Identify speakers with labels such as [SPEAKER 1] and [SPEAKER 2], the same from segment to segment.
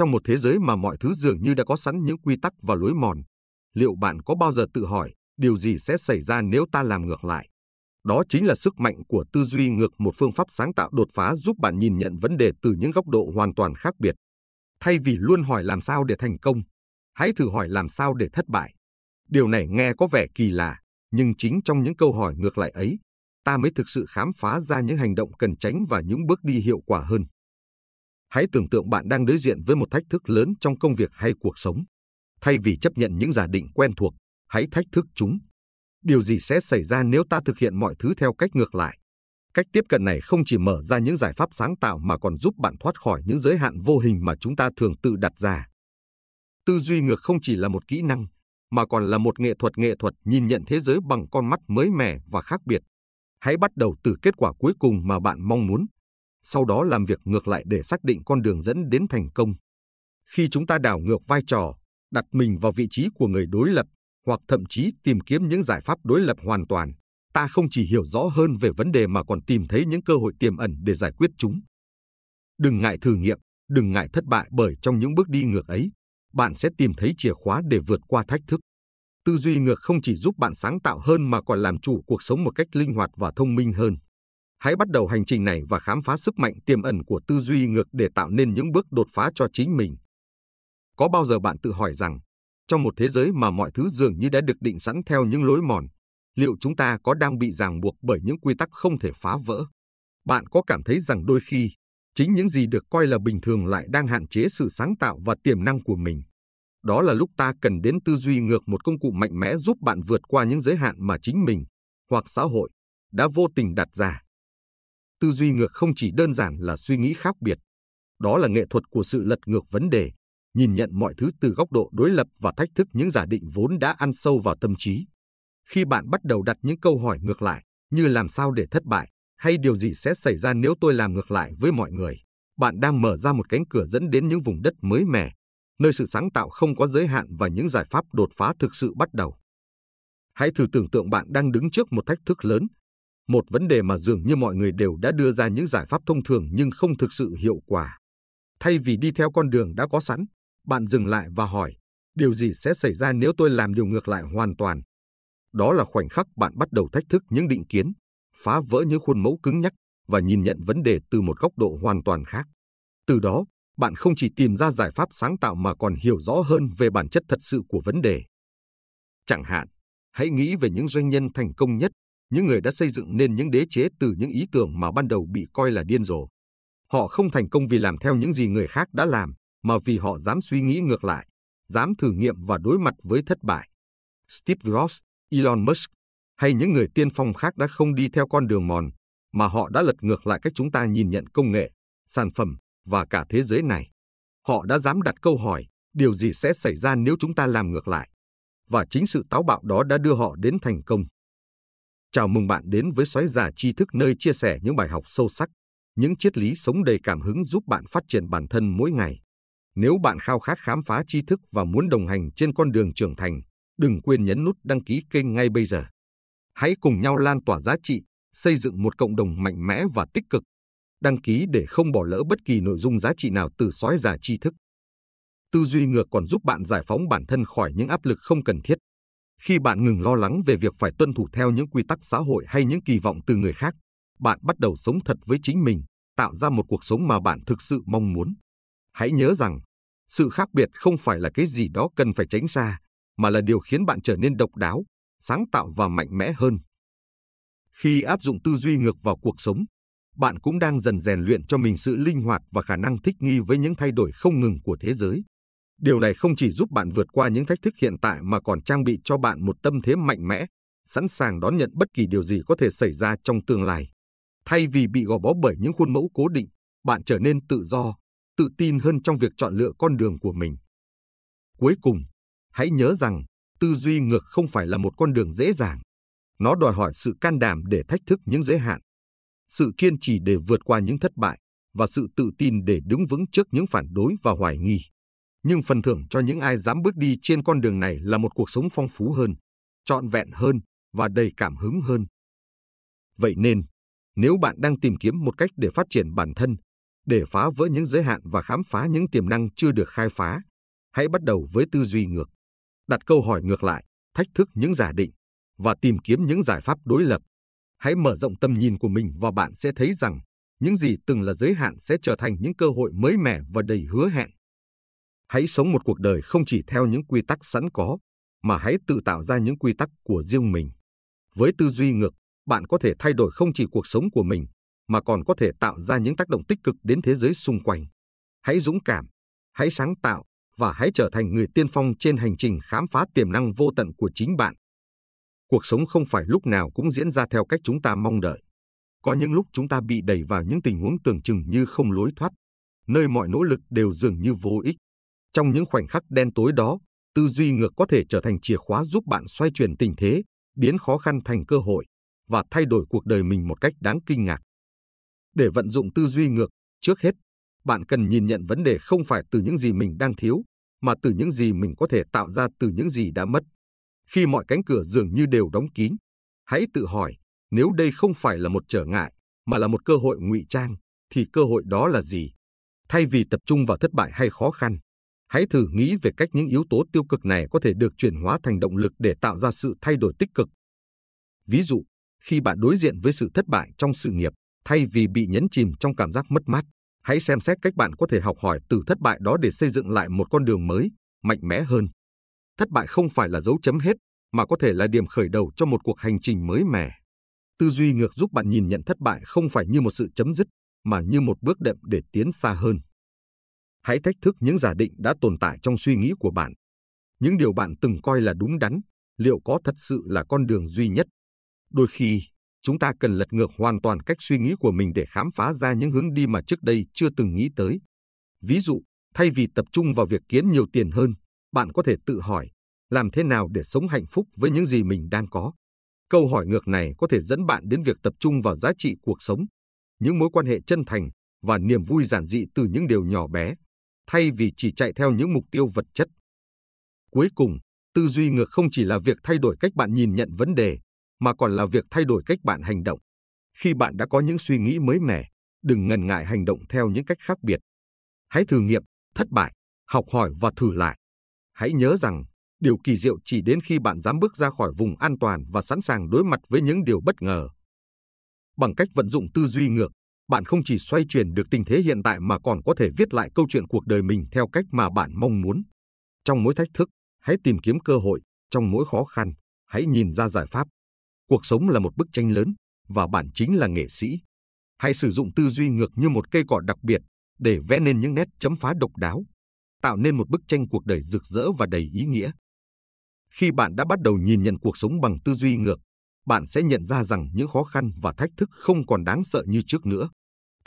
[SPEAKER 1] Trong một thế giới mà mọi thứ dường như đã có sẵn những quy tắc và lối mòn, liệu bạn có bao giờ tự hỏi điều gì sẽ xảy ra nếu ta làm ngược lại? Đó chính là sức mạnh của tư duy ngược một phương pháp sáng tạo đột phá giúp bạn nhìn nhận vấn đề từ những góc độ hoàn toàn khác biệt. Thay vì luôn hỏi làm sao để thành công, hãy thử hỏi làm sao để thất bại. Điều này nghe có vẻ kỳ lạ, nhưng chính trong những câu hỏi ngược lại ấy, ta mới thực sự khám phá ra những hành động cần tránh và những bước đi hiệu quả hơn. Hãy tưởng tượng bạn đang đối diện với một thách thức lớn trong công việc hay cuộc sống. Thay vì chấp nhận những giả định quen thuộc, hãy thách thức chúng. Điều gì sẽ xảy ra nếu ta thực hiện mọi thứ theo cách ngược lại? Cách tiếp cận này không chỉ mở ra những giải pháp sáng tạo mà còn giúp bạn thoát khỏi những giới hạn vô hình mà chúng ta thường tự đặt ra. Tư duy ngược không chỉ là một kỹ năng, mà còn là một nghệ thuật nghệ thuật nhìn nhận thế giới bằng con mắt mới mẻ và khác biệt. Hãy bắt đầu từ kết quả cuối cùng mà bạn mong muốn sau đó làm việc ngược lại để xác định con đường dẫn đến thành công. Khi chúng ta đảo ngược vai trò, đặt mình vào vị trí của người đối lập hoặc thậm chí tìm kiếm những giải pháp đối lập hoàn toàn, ta không chỉ hiểu rõ hơn về vấn đề mà còn tìm thấy những cơ hội tiềm ẩn để giải quyết chúng. Đừng ngại thử nghiệm, đừng ngại thất bại bởi trong những bước đi ngược ấy, bạn sẽ tìm thấy chìa khóa để vượt qua thách thức. Tư duy ngược không chỉ giúp bạn sáng tạo hơn mà còn làm chủ cuộc sống một cách linh hoạt và thông minh hơn hãy bắt đầu hành trình này và khám phá sức mạnh tiềm ẩn của tư duy ngược để tạo nên những bước đột phá cho chính mình. Có bao giờ bạn tự hỏi rằng, trong một thế giới mà mọi thứ dường như đã được định sẵn theo những lối mòn, liệu chúng ta có đang bị ràng buộc bởi những quy tắc không thể phá vỡ? Bạn có cảm thấy rằng đôi khi, chính những gì được coi là bình thường lại đang hạn chế sự sáng tạo và tiềm năng của mình? Đó là lúc ta cần đến tư duy ngược một công cụ mạnh mẽ giúp bạn vượt qua những giới hạn mà chính mình hoặc xã hội đã vô tình đặt ra tư duy ngược không chỉ đơn giản là suy nghĩ khác biệt, đó là nghệ thuật của sự lật ngược vấn đề, nhìn nhận mọi thứ từ góc độ đối lập và thách thức những giả định vốn đã ăn sâu vào tâm trí. Khi bạn bắt đầu đặt những câu hỏi ngược lại, như làm sao để thất bại, hay điều gì sẽ xảy ra nếu tôi làm ngược lại với mọi người, bạn đang mở ra một cánh cửa dẫn đến những vùng đất mới mẻ, nơi sự sáng tạo không có giới hạn và những giải pháp đột phá thực sự bắt đầu. Hãy thử tưởng tượng bạn đang đứng trước một thách thức lớn, một vấn đề mà dường như mọi người đều đã đưa ra những giải pháp thông thường nhưng không thực sự hiệu quả. Thay vì đi theo con đường đã có sẵn, bạn dừng lại và hỏi, điều gì sẽ xảy ra nếu tôi làm điều ngược lại hoàn toàn? Đó là khoảnh khắc bạn bắt đầu thách thức những định kiến, phá vỡ những khuôn mẫu cứng nhắc và nhìn nhận vấn đề từ một góc độ hoàn toàn khác. Từ đó, bạn không chỉ tìm ra giải pháp sáng tạo mà còn hiểu rõ hơn về bản chất thật sự của vấn đề. Chẳng hạn, hãy nghĩ về những doanh nhân thành công nhất những người đã xây dựng nên những đế chế từ những ý tưởng mà ban đầu bị coi là điên rồ. Họ không thành công vì làm theo những gì người khác đã làm, mà vì họ dám suy nghĩ ngược lại, dám thử nghiệm và đối mặt với thất bại. Steve Jobs, Elon Musk hay những người tiên phong khác đã không đi theo con đường mòn, mà họ đã lật ngược lại cách chúng ta nhìn nhận công nghệ, sản phẩm và cả thế giới này. Họ đã dám đặt câu hỏi, điều gì sẽ xảy ra nếu chúng ta làm ngược lại? Và chính sự táo bạo đó đã đưa họ đến thành công. Chào mừng bạn đến với Sói Giả Tri Thức nơi chia sẻ những bài học sâu sắc, những triết lý sống đầy cảm hứng giúp bạn phát triển bản thân mỗi ngày. Nếu bạn khao khát khám phá tri thức và muốn đồng hành trên con đường trưởng thành, đừng quên nhấn nút đăng ký kênh ngay bây giờ. Hãy cùng nhau lan tỏa giá trị, xây dựng một cộng đồng mạnh mẽ và tích cực. Đăng ký để không bỏ lỡ bất kỳ nội dung giá trị nào từ Sói Giả Tri Thức. Tư duy ngược còn giúp bạn giải phóng bản thân khỏi những áp lực không cần thiết. Khi bạn ngừng lo lắng về việc phải tuân thủ theo những quy tắc xã hội hay những kỳ vọng từ người khác, bạn bắt đầu sống thật với chính mình, tạo ra một cuộc sống mà bạn thực sự mong muốn. Hãy nhớ rằng, sự khác biệt không phải là cái gì đó cần phải tránh xa, mà là điều khiến bạn trở nên độc đáo, sáng tạo và mạnh mẽ hơn. Khi áp dụng tư duy ngược vào cuộc sống, bạn cũng đang dần rèn luyện cho mình sự linh hoạt và khả năng thích nghi với những thay đổi không ngừng của thế giới. Điều này không chỉ giúp bạn vượt qua những thách thức hiện tại mà còn trang bị cho bạn một tâm thế mạnh mẽ, sẵn sàng đón nhận bất kỳ điều gì có thể xảy ra trong tương lai. Thay vì bị gò bó bởi những khuôn mẫu cố định, bạn trở nên tự do, tự tin hơn trong việc chọn lựa con đường của mình. Cuối cùng, hãy nhớ rằng tư duy ngược không phải là một con đường dễ dàng. Nó đòi hỏi sự can đảm để thách thức những giới hạn, sự kiên trì để vượt qua những thất bại và sự tự tin để đứng vững trước những phản đối và hoài nghi nhưng phần thưởng cho những ai dám bước đi trên con đường này là một cuộc sống phong phú hơn, trọn vẹn hơn và đầy cảm hứng hơn. Vậy nên, nếu bạn đang tìm kiếm một cách để phát triển bản thân, để phá vỡ những giới hạn và khám phá những tiềm năng chưa được khai phá, hãy bắt đầu với tư duy ngược, đặt câu hỏi ngược lại, thách thức những giả định và tìm kiếm những giải pháp đối lập. Hãy mở rộng tầm nhìn của mình và bạn sẽ thấy rằng những gì từng là giới hạn sẽ trở thành những cơ hội mới mẻ và đầy hứa hẹn hãy sống một cuộc đời không chỉ theo những quy tắc sẵn có, mà hãy tự tạo ra những quy tắc của riêng mình. Với tư duy ngược, bạn có thể thay đổi không chỉ cuộc sống của mình, mà còn có thể tạo ra những tác động tích cực đến thế giới xung quanh. Hãy dũng cảm, hãy sáng tạo và hãy trở thành người tiên phong trên hành trình khám phá tiềm năng vô tận của chính bạn. Cuộc sống không phải lúc nào cũng diễn ra theo cách chúng ta mong đợi. Có những lúc chúng ta bị đẩy vào những tình huống tưởng chừng như không lối thoát, nơi mọi nỗ lực đều dường như vô ích. Trong những khoảnh khắc đen tối đó, tư duy ngược có thể trở thành chìa khóa giúp bạn xoay chuyển tình thế, biến khó khăn thành cơ hội và thay đổi cuộc đời mình một cách đáng kinh ngạc. Để vận dụng tư duy ngược, trước hết, bạn cần nhìn nhận vấn đề không phải từ những gì mình đang thiếu, mà từ những gì mình có thể tạo ra từ những gì đã mất. Khi mọi cánh cửa dường như đều đóng kín, hãy tự hỏi, nếu đây không phải là một trở ngại, mà là một cơ hội ngụy trang, thì cơ hội đó là gì? Thay vì tập trung vào thất bại hay khó khăn, Hãy thử nghĩ về cách những yếu tố tiêu cực này có thể được chuyển hóa thành động lực để tạo ra sự thay đổi tích cực. Ví dụ, khi bạn đối diện với sự thất bại trong sự nghiệp, thay vì bị nhấn chìm trong cảm giác mất mát, hãy xem xét cách bạn có thể học hỏi từ thất bại đó để xây dựng lại một con đường mới, mạnh mẽ hơn. Thất bại không phải là dấu chấm hết, mà có thể là điểm khởi đầu cho một cuộc hành trình mới mẻ. Tư duy ngược giúp bạn nhìn nhận thất bại không phải như một sự chấm dứt, mà như một bước đệm để tiến xa hơn. Hãy thách thức những giả định đã tồn tại trong suy nghĩ của bạn. Những điều bạn từng coi là đúng đắn, liệu có thật sự là con đường duy nhất? Đôi khi, chúng ta cần lật ngược hoàn toàn cách suy nghĩ của mình để khám phá ra những hướng đi mà trước đây chưa từng nghĩ tới. Ví dụ, thay vì tập trung vào việc kiếm nhiều tiền hơn, bạn có thể tự hỏi, làm thế nào để sống hạnh phúc với những gì mình đang có? Câu hỏi ngược này có thể dẫn bạn đến việc tập trung vào giá trị cuộc sống, những mối quan hệ chân thành và niềm vui giản dị từ những điều nhỏ bé thay vì chỉ chạy theo những mục tiêu vật chất. Cuối cùng, tư duy ngược không chỉ là việc thay đổi cách bạn nhìn nhận vấn đề, mà còn là việc thay đổi cách bạn hành động. Khi bạn đã có những suy nghĩ mới mẻ, đừng ngần ngại hành động theo những cách khác biệt. Hãy thử nghiệm, thất bại, học hỏi và thử lại. Hãy nhớ rằng, điều kỳ diệu chỉ đến khi bạn dám bước ra khỏi vùng an toàn và sẵn sàng đối mặt với những điều bất ngờ. Bằng cách vận dụng tư duy ngược, bạn không chỉ xoay chuyển được tình thế hiện tại mà còn có thể viết lại câu chuyện cuộc đời mình theo cách mà bạn mong muốn. Trong mỗi thách thức, hãy tìm kiếm cơ hội, trong mỗi khó khăn, hãy nhìn ra giải pháp. Cuộc sống là một bức tranh lớn và bạn chính là nghệ sĩ. Hãy sử dụng tư duy ngược như một cây cọ đặc biệt để vẽ nên những nét chấm phá độc đáo, tạo nên một bức tranh cuộc đời rực rỡ và đầy ý nghĩa. Khi bạn đã bắt đầu nhìn nhận cuộc sống bằng tư duy ngược, bạn sẽ nhận ra rằng những khó khăn và thách thức không còn đáng sợ như trước nữa.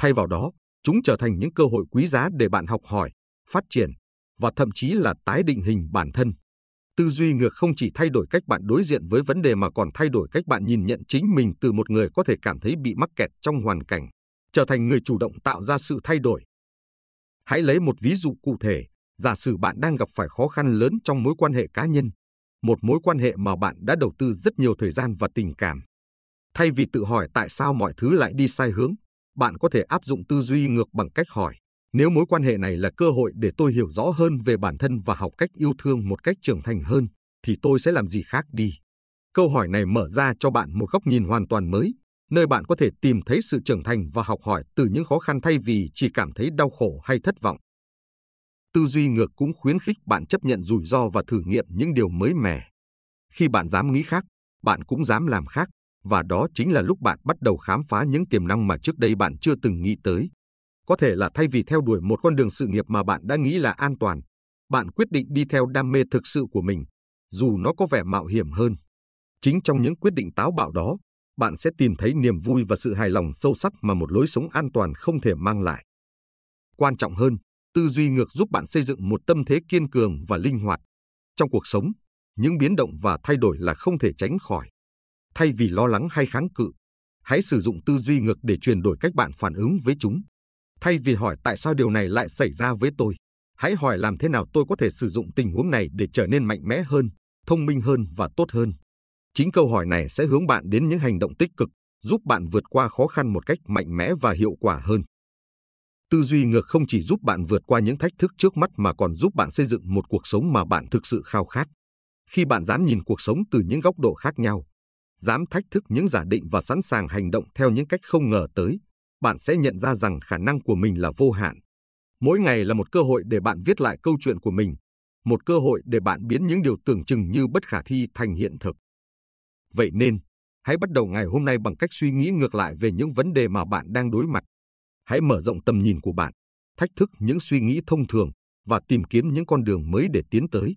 [SPEAKER 1] Thay vào đó, chúng trở thành những cơ hội quý giá để bạn học hỏi, phát triển và thậm chí là tái định hình bản thân. Tư duy ngược không chỉ thay đổi cách bạn đối diện với vấn đề mà còn thay đổi cách bạn nhìn nhận chính mình từ một người có thể cảm thấy bị mắc kẹt trong hoàn cảnh, trở thành người chủ động tạo ra sự thay đổi. Hãy lấy một ví dụ cụ thể, giả sử bạn đang gặp phải khó khăn lớn trong mối quan hệ cá nhân, một mối quan hệ mà bạn đã đầu tư rất nhiều thời gian và tình cảm. Thay vì tự hỏi tại sao mọi thứ lại đi sai hướng, bạn có thể áp dụng tư duy ngược bằng cách hỏi nếu mối quan hệ này là cơ hội để tôi hiểu rõ hơn về bản thân và học cách yêu thương một cách trưởng thành hơn thì tôi sẽ làm gì khác đi câu hỏi này mở ra cho bạn một góc nhìn hoàn toàn mới nơi bạn có thể tìm thấy sự trưởng thành và học hỏi từ những khó khăn thay vì chỉ cảm thấy đau khổ hay thất vọng tư duy ngược cũng khuyến khích bạn chấp nhận rủi ro và thử nghiệm những điều mới mẻ khi bạn dám nghĩ khác bạn cũng dám làm khác và đó chính là lúc bạn bắt đầu khám phá những tiềm năng mà trước đây bạn chưa từng nghĩ tới. Có thể là thay vì theo đuổi một con đường sự nghiệp mà bạn đã nghĩ là an toàn, bạn quyết định đi theo đam mê thực sự của mình, dù nó có vẻ mạo hiểm hơn. Chính trong những quyết định táo bạo đó, bạn sẽ tìm thấy niềm vui và sự hài lòng sâu sắc mà một lối sống an toàn không thể mang lại. Quan trọng hơn, tư duy ngược giúp bạn xây dựng một tâm thế kiên cường và linh hoạt. Trong cuộc sống, những biến động và thay đổi là không thể tránh khỏi Thay vì lo lắng hay kháng cự, hãy sử dụng tư duy ngược để chuyển đổi cách bạn phản ứng với chúng. Thay vì hỏi tại sao điều này lại xảy ra với tôi, hãy hỏi làm thế nào tôi có thể sử dụng tình huống này để trở nên mạnh mẽ hơn, thông minh hơn và tốt hơn. Chính câu hỏi này sẽ hướng bạn đến những hành động tích cực, giúp bạn vượt qua khó khăn một cách mạnh mẽ và hiệu quả hơn. Tư duy ngược không chỉ giúp bạn vượt qua những thách thức trước mắt mà còn giúp bạn xây dựng một cuộc sống mà bạn thực sự khao khát. Khi bạn dám nhìn cuộc sống từ những góc độ khác nhau, dám thách thức những giả định và sẵn sàng hành động theo những cách không ngờ tới, bạn sẽ nhận ra rằng khả năng của mình là vô hạn. Mỗi ngày là một cơ hội để bạn viết lại câu chuyện của mình, một cơ hội để bạn biến những điều tưởng chừng như bất khả thi thành hiện thực. Vậy nên, hãy bắt đầu ngày hôm nay bằng cách suy nghĩ ngược lại về những vấn đề mà bạn đang đối mặt. Hãy mở rộng tầm nhìn của bạn, thách thức những suy nghĩ thông thường và tìm kiếm những con đường mới để tiến tới.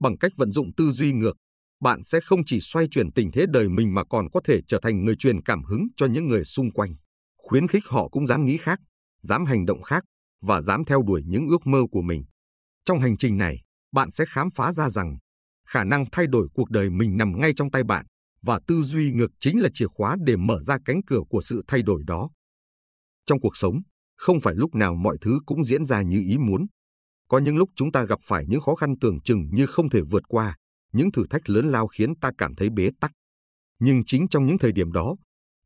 [SPEAKER 1] Bằng cách vận dụng tư duy ngược, bạn sẽ không chỉ xoay chuyển tình thế đời mình mà còn có thể trở thành người truyền cảm hứng cho những người xung quanh, khuyến khích họ cũng dám nghĩ khác, dám hành động khác và dám theo đuổi những ước mơ của mình. Trong hành trình này, bạn sẽ khám phá ra rằng khả năng thay đổi cuộc đời mình nằm ngay trong tay bạn và tư duy ngược chính là chìa khóa để mở ra cánh cửa của sự thay đổi đó. Trong cuộc sống, không phải lúc nào mọi thứ cũng diễn ra như ý muốn. Có những lúc chúng ta gặp phải những khó khăn tưởng chừng như không thể vượt qua, những thử thách lớn lao khiến ta cảm thấy bế tắc. Nhưng chính trong những thời điểm đó,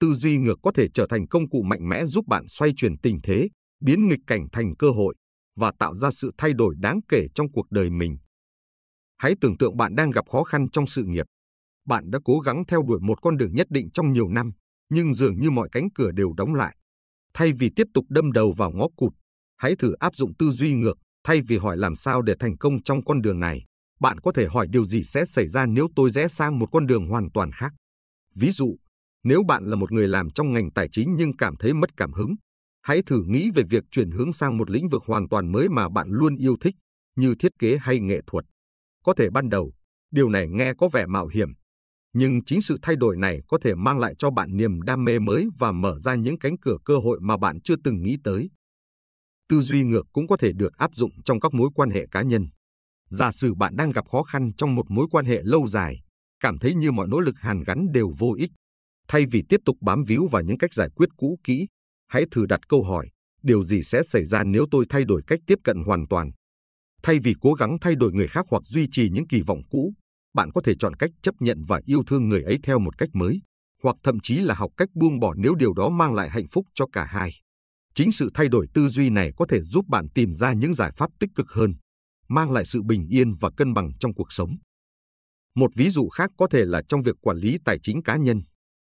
[SPEAKER 1] tư duy ngược có thể trở thành công cụ mạnh mẽ giúp bạn xoay chuyển tình thế, biến nghịch cảnh thành cơ hội và tạo ra sự thay đổi đáng kể trong cuộc đời mình. Hãy tưởng tượng bạn đang gặp khó khăn trong sự nghiệp. Bạn đã cố gắng theo đuổi một con đường nhất định trong nhiều năm, nhưng dường như mọi cánh cửa đều đóng lại. Thay vì tiếp tục đâm đầu vào ngõ cụt, hãy thử áp dụng tư duy ngược thay vì hỏi làm sao để thành công trong con đường này bạn có thể hỏi điều gì sẽ xảy ra nếu tôi rẽ sang một con đường hoàn toàn khác. Ví dụ, nếu bạn là một người làm trong ngành tài chính nhưng cảm thấy mất cảm hứng, hãy thử nghĩ về việc chuyển hướng sang một lĩnh vực hoàn toàn mới mà bạn luôn yêu thích, như thiết kế hay nghệ thuật. Có thể ban đầu, điều này nghe có vẻ mạo hiểm, nhưng chính sự thay đổi này có thể mang lại cho bạn niềm đam mê mới và mở ra những cánh cửa cơ hội mà bạn chưa từng nghĩ tới. Tư duy ngược cũng có thể được áp dụng trong các mối quan hệ cá nhân. Giả sử bạn đang gặp khó khăn trong một mối quan hệ lâu dài, cảm thấy như mọi nỗ lực hàn gắn đều vô ích. Thay vì tiếp tục bám víu vào những cách giải quyết cũ kỹ, hãy thử đặt câu hỏi, điều gì sẽ xảy ra nếu tôi thay đổi cách tiếp cận hoàn toàn? Thay vì cố gắng thay đổi người khác hoặc duy trì những kỳ vọng cũ, bạn có thể chọn cách chấp nhận và yêu thương người ấy theo một cách mới, hoặc thậm chí là học cách buông bỏ nếu điều đó mang lại hạnh phúc cho cả hai. Chính sự thay đổi tư duy này có thể giúp bạn tìm ra những giải pháp tích cực hơn mang lại sự bình yên và cân bằng trong cuộc sống. Một ví dụ khác có thể là trong việc quản lý tài chính cá nhân.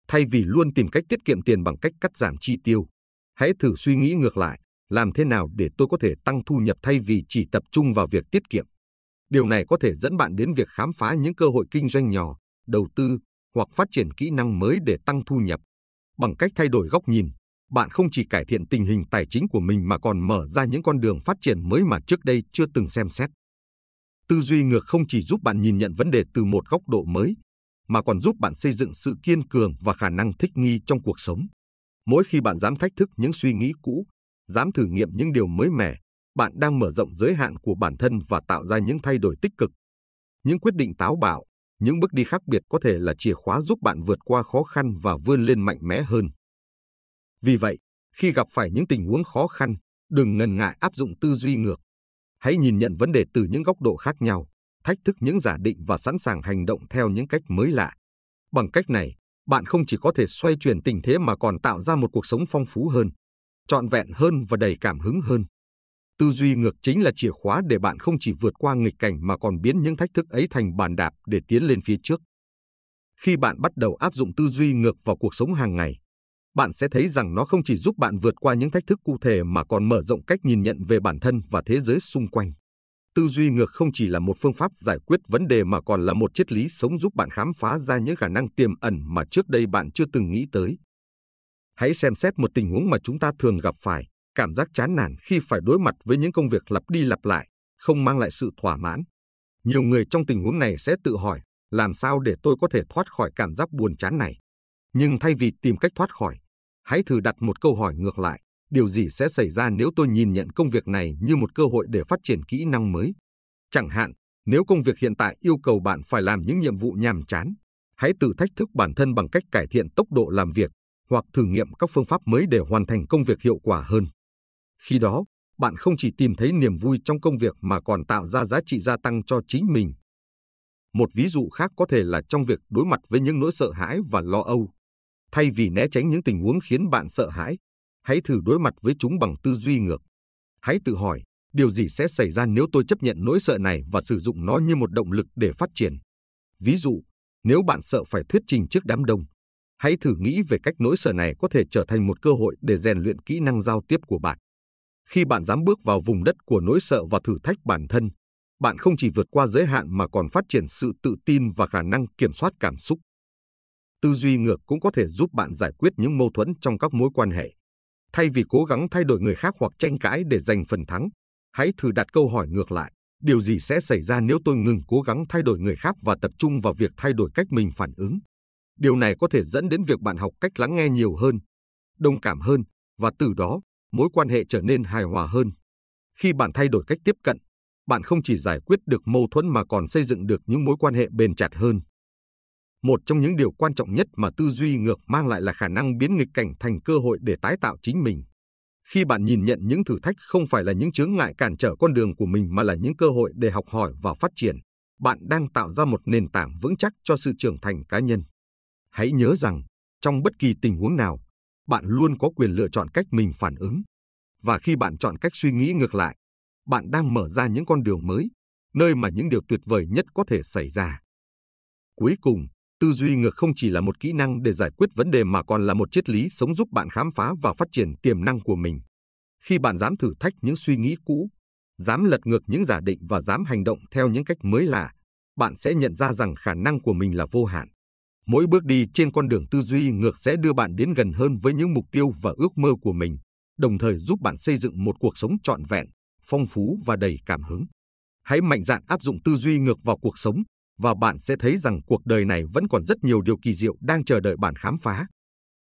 [SPEAKER 1] Thay vì luôn tìm cách tiết kiệm tiền bằng cách cắt giảm chi tiêu, hãy thử suy nghĩ ngược lại, làm thế nào để tôi có thể tăng thu nhập thay vì chỉ tập trung vào việc tiết kiệm. Điều này có thể dẫn bạn đến việc khám phá những cơ hội kinh doanh nhỏ, đầu tư hoặc phát triển kỹ năng mới để tăng thu nhập bằng cách thay đổi góc nhìn, bạn không chỉ cải thiện tình hình tài chính của mình mà còn mở ra những con đường phát triển mới mà trước đây chưa từng xem xét. Tư duy ngược không chỉ giúp bạn nhìn nhận vấn đề từ một góc độ mới, mà còn giúp bạn xây dựng sự kiên cường và khả năng thích nghi trong cuộc sống. Mỗi khi bạn dám thách thức những suy nghĩ cũ, dám thử nghiệm những điều mới mẻ, bạn đang mở rộng giới hạn của bản thân và tạo ra những thay đổi tích cực. Những quyết định táo bạo, những bước đi khác biệt có thể là chìa khóa giúp bạn vượt qua khó khăn và vươn lên mạnh mẽ hơn. Vì vậy, khi gặp phải những tình huống khó khăn, đừng ngần ngại áp dụng tư duy ngược. Hãy nhìn nhận vấn đề từ những góc độ khác nhau, thách thức những giả định và sẵn sàng hành động theo những cách mới lạ. Bằng cách này, bạn không chỉ có thể xoay chuyển tình thế mà còn tạo ra một cuộc sống phong phú hơn, trọn vẹn hơn và đầy cảm hứng hơn. Tư duy ngược chính là chìa khóa để bạn không chỉ vượt qua nghịch cảnh mà còn biến những thách thức ấy thành bàn đạp để tiến lên phía trước. Khi bạn bắt đầu áp dụng tư duy ngược vào cuộc sống hàng ngày, bạn sẽ thấy rằng nó không chỉ giúp bạn vượt qua những thách thức cụ thể mà còn mở rộng cách nhìn nhận về bản thân và thế giới xung quanh. Tư duy ngược không chỉ là một phương pháp giải quyết vấn đề mà còn là một triết lý sống giúp bạn khám phá ra những khả năng tiềm ẩn mà trước đây bạn chưa từng nghĩ tới. Hãy xem xét một tình huống mà chúng ta thường gặp phải, cảm giác chán nản khi phải đối mặt với những công việc lặp đi lặp lại, không mang lại sự thỏa mãn. Nhiều người trong tình huống này sẽ tự hỏi, làm sao để tôi có thể thoát khỏi cảm giác buồn chán này? Nhưng thay vì tìm cách thoát khỏi, hãy thử đặt một câu hỏi ngược lại. Điều gì sẽ xảy ra nếu tôi nhìn nhận công việc này như một cơ hội để phát triển kỹ năng mới? Chẳng hạn, nếu công việc hiện tại yêu cầu bạn phải làm những nhiệm vụ nhàm chán, hãy tự thách thức bản thân bằng cách cải thiện tốc độ làm việc hoặc thử nghiệm các phương pháp mới để hoàn thành công việc hiệu quả hơn. Khi đó, bạn không chỉ tìm thấy niềm vui trong công việc mà còn tạo ra giá trị gia tăng cho chính mình. Một ví dụ khác có thể là trong việc đối mặt với những nỗi sợ hãi và lo âu Thay vì né tránh những tình huống khiến bạn sợ hãi, hãy thử đối mặt với chúng bằng tư duy ngược. Hãy tự hỏi, điều gì sẽ xảy ra nếu tôi chấp nhận nỗi sợ này và sử dụng nó như một động lực để phát triển? Ví dụ, nếu bạn sợ phải thuyết trình trước đám đông, hãy thử nghĩ về cách nỗi sợ này có thể trở thành một cơ hội để rèn luyện kỹ năng giao tiếp của bạn. Khi bạn dám bước vào vùng đất của nỗi sợ và thử thách bản thân, bạn không chỉ vượt qua giới hạn mà còn phát triển sự tự tin và khả năng kiểm soát cảm xúc tư duy ngược cũng có thể giúp bạn giải quyết những mâu thuẫn trong các mối quan hệ. Thay vì cố gắng thay đổi người khác hoặc tranh cãi để giành phần thắng, hãy thử đặt câu hỏi ngược lại. Điều gì sẽ xảy ra nếu tôi ngừng cố gắng thay đổi người khác và tập trung vào việc thay đổi cách mình phản ứng? Điều này có thể dẫn đến việc bạn học cách lắng nghe nhiều hơn, đồng cảm hơn và từ đó mối quan hệ trở nên hài hòa hơn. Khi bạn thay đổi cách tiếp cận, bạn không chỉ giải quyết được mâu thuẫn mà còn xây dựng được những mối quan hệ bền chặt hơn một trong những điều quan trọng nhất mà tư duy ngược mang lại là khả năng biến nghịch cảnh thành cơ hội để tái tạo chính mình. Khi bạn nhìn nhận những thử thách không phải là những chướng ngại cản trở con đường của mình mà là những cơ hội để học hỏi và phát triển, bạn đang tạo ra một nền tảng vững chắc cho sự trưởng thành cá nhân. Hãy nhớ rằng, trong bất kỳ tình huống nào, bạn luôn có quyền lựa chọn cách mình phản ứng. Và khi bạn chọn cách suy nghĩ ngược lại, bạn đang mở ra những con đường mới, nơi mà những điều tuyệt vời nhất có thể xảy ra. Cuối cùng, tư duy ngược không chỉ là một kỹ năng để giải quyết vấn đề mà còn là một triết lý sống giúp bạn khám phá và phát triển tiềm năng của mình. Khi bạn dám thử thách những suy nghĩ cũ, dám lật ngược những giả định và dám hành động theo những cách mới lạ, bạn sẽ nhận ra rằng khả năng của mình là vô hạn. Mỗi bước đi trên con đường tư duy ngược sẽ đưa bạn đến gần hơn với những mục tiêu và ước mơ của mình, đồng thời giúp bạn xây dựng một cuộc sống trọn vẹn, phong phú và đầy cảm hứng. Hãy mạnh dạn áp dụng tư duy ngược vào cuộc sống và bạn sẽ thấy rằng cuộc đời này vẫn còn rất nhiều điều kỳ diệu đang chờ đợi bạn khám phá.